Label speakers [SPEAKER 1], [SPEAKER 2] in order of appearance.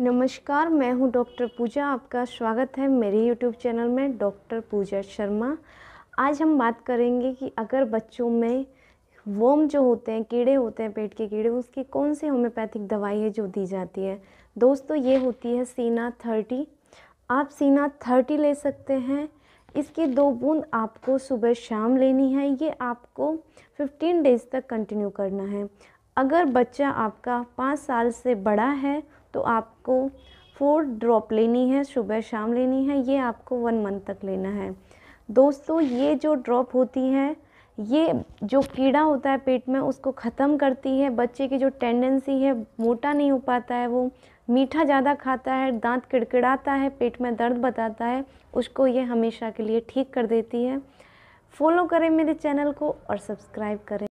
[SPEAKER 1] नमस्कार मैं हूं डॉक्टर पूजा आपका स्वागत है मेरे यूट्यूब चैनल में डॉक्टर पूजा शर्मा आज हम बात करेंगे कि अगर बच्चों में वोम जो होते हैं कीड़े होते हैं पेट के कीड़े उसकी कौन सी होम्योपैथिक दवाई है जो दी जाती है दोस्तों ये होती है सीना थर्टी आप सीना थर्टी ले सकते हैं इसकी दो बूंद आपको सुबह शाम लेनी है ये आपको फिफ्टीन डेज़ तक कंटिन्यू करना है अगर बच्चा आपका पाँच साल से बड़ा है तो आपको फोर ड्रॉप लेनी है सुबह शाम लेनी है ये आपको वन मंथ तक लेना है दोस्तों ये जो ड्रॉप होती है ये जो कीड़ा होता है पेट में उसको ख़त्म करती है बच्चे की जो टेंडेंसी है मोटा नहीं हो पाता है वो मीठा ज़्यादा खाता है दांत किड़किड़ाता है पेट में दर्द बताता है उसको ये हमेशा के लिए ठीक कर देती है फॉलो करें मेरे चैनल को और सब्सक्राइब करें